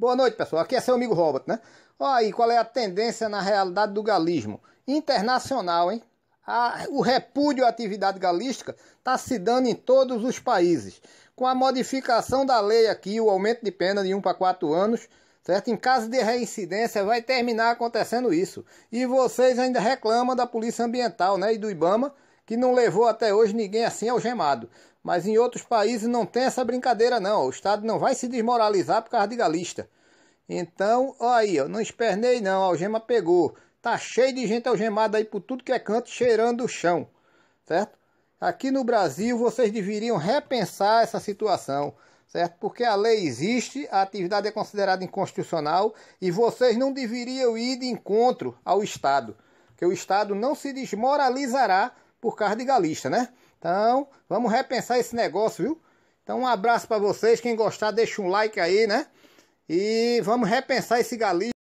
Boa noite, pessoal. Aqui é seu amigo Robert, né? Olha aí, qual é a tendência na realidade do galismo? Internacional, hein? A, o repúdio à atividade galística está se dando em todos os países. Com a modificação da lei aqui, o aumento de pena de 1 para 4 anos, certo? Em caso de reincidência, vai terminar acontecendo isso. E vocês ainda reclamam da Polícia Ambiental, né? E do Ibama que não levou até hoje ninguém assim algemado. Mas em outros países não tem essa brincadeira, não. O Estado não vai se desmoralizar por causa de galista. Então, olha aí, ó, não espernei não, a algema pegou. Tá cheio de gente algemada aí por tudo que é canto, cheirando o chão, certo? Aqui no Brasil, vocês deveriam repensar essa situação, certo? Porque a lei existe, a atividade é considerada inconstitucional e vocês não deveriam ir de encontro ao Estado, que o Estado não se desmoralizará por causa de galista, né? Então, vamos repensar esse negócio, viu? Então, um abraço para vocês. Quem gostar, deixa um like aí, né? E vamos repensar esse galista.